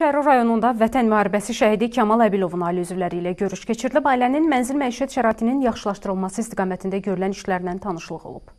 Şərur rayonunda Vətən müharibəsi şəhidi Kamal Əbilovun ailə üzvləri ilə görüş keçirilib. Ailənin mənzil məişət şəraitinin yaxşılaşdırılması istiqamətində görülən işlərlə tanışlıq olub.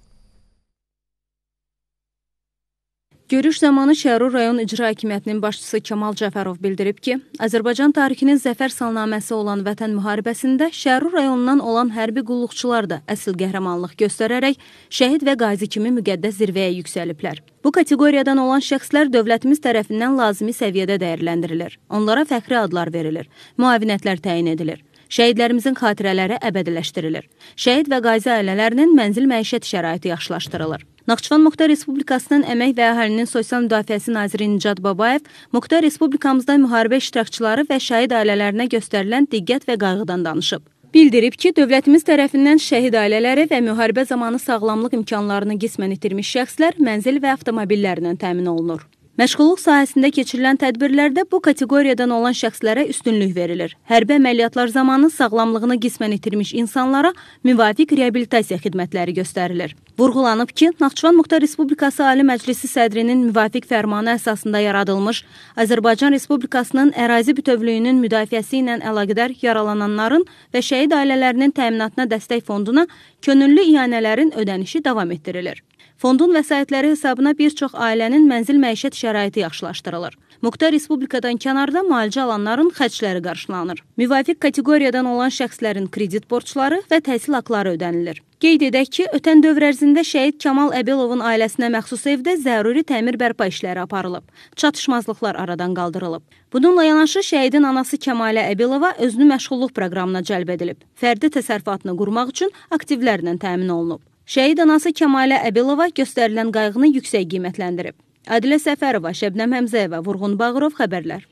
Görüş zamanı Şərur rayon icra hakimiyyətinin başçısı Kamal Cəfərov bildirib ki, Azərbaycan tarixinin zəfər salnaməsi olan Vətən müharibəsində Şərur rayonundan olan hərbi qulluqçular da əsl qəhrəmanlıq göstərərək şəhid və qazi kimi müqəddəs zirvəyə yüksəliblər. Bu kateqoriyadan olan şəxslər dövlətimiz tərəfindən lazımi səviyyədə dəyərləndirilir. Onlara fəxri adlar verilir, müavinətlər təyin edilir. Şəhidlərimizin xatirələri əbədiləşdirilir. Şəhid və qazi ailələrinin mənzil məişət şəraiti yaxşılaşdırılır. Naxçıvan Muxtar Respublikasının Əmək və Əhalinin Sosial Müdafiəsi naziri Nicat Babayev Muxtar Respublikamızdan müharibə iştirakçıları və şəhid ailələrinə göstərilən diqqət və qayğıdan danışıb. Bildirib ki, dövlətimiz tərəfindən şəhid ailələri və müharibə zamanı sağlamlıq imkanlarını qismən itirmiş şəxslər mənzil və avtomobillərlə təmin olunur. Məşğulluq sahəsində keçirilən tədbirlərdə bu kateqoriyadan olan şəxslərə üstünlük verilir. Hərbi əməliyyatlar zamanı sağlamlığını qismən itirmiş insanlara müvafiq reabilitasiya xidmətləri göstərilir. Vurğulanıb ki, Naxçıvan Muxtar Respublikası Ali Məclisi sədrinin müvafiq fərmanı əsasında yaradılmış Azərbaycan Respublikasının ərazi bütövlüyünün müdafiəsi ilə əlaqədar yaralananların və şəhid ailələrinin təminatına dəstək fonduna könüllü iyanələrin ödənişi davam etdirilir. Fondun vəsaitləri hesabına bir çox ailənin mənzil məişət şəraitinə şəraiti yaxşılaşdırılır. Müxtər respublikadan kənarda müalicə alanların xərcləri qarşılanır. Müvafiq kateqoriyadan olan şəxslərin kredit borcları və təhsil haqqları ödənilir. Qeyd edək ki, ötən dövr ərzində şəhid Kamal Əbəlovun ailəsinə məxsus evdə zəruri təmir bərpa işləri aparılıb. Çatışmazlıqlar aradan qaldırılıb. Bununla yanaşı şəhidin anası Kəmalə Əbəlova özünü məşğulluq proqramına cəlb edilib. Fərdi təsərrüfatını qurmaq üçün aktivlərlə təmin olunub. Şəhid anası Kəmalə Əbəlova göstərilən qayğını yüksək qiymətləndirib. Adilə Səfərova, Şəbnəm Həmzəyeva, Vurğun Bağırov xəbərlər.